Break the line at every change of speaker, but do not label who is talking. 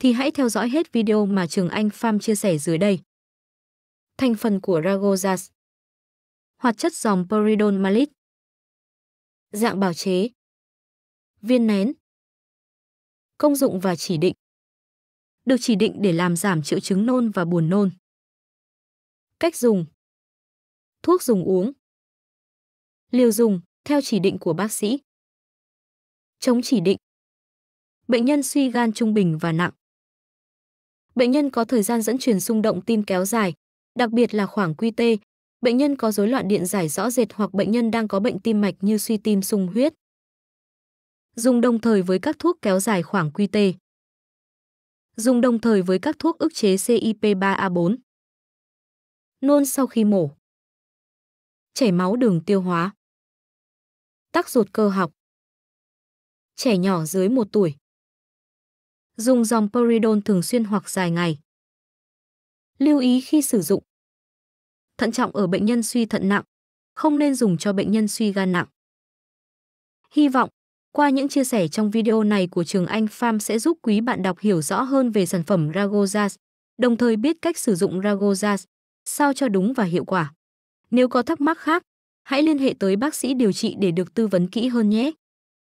thì hãy theo dõi hết video mà Trường Anh Farm chia sẻ dưới đây. Thành phần của Ragozas
Hoạt chất dòng Peridon malit Dạng bào chế Viên nén Công dụng và chỉ định Được chỉ định để làm giảm triệu chứng nôn và buồn nôn. Cách dùng Thuốc dùng uống Liều dùng theo chỉ định của bác sĩ. Chống chỉ định Bệnh nhân suy gan trung bình và nặng.
Bệnh nhân có thời gian dẫn truyền xung động tim kéo dài, đặc biệt là khoảng QT. Bệnh nhân có rối loạn điện giải rõ rệt hoặc bệnh nhân đang có bệnh tim mạch như suy tim sung huyết. Dùng đồng thời với các thuốc kéo dài khoảng QT. Dùng đồng thời
với các thuốc ức chế CYP3A4. Nôn sau khi mổ. Chảy máu đường tiêu hóa. Tắc ruột cơ học. Trẻ nhỏ dưới 1 tuổi dùng dòng peridone thường xuyên hoặc dài ngày. Lưu ý khi sử dụng. Thận trọng ở bệnh nhân
suy thận nặng, không nên dùng cho bệnh nhân suy gan nặng. Hy vọng, qua những chia sẻ trong video này của Trường Anh Farm sẽ giúp quý bạn đọc hiểu rõ hơn về sản phẩm Ragozas, đồng thời biết cách sử dụng Ragozas, sao cho đúng và hiệu quả. Nếu có thắc mắc khác, hãy liên hệ tới bác sĩ điều trị để được tư vấn kỹ hơn nhé.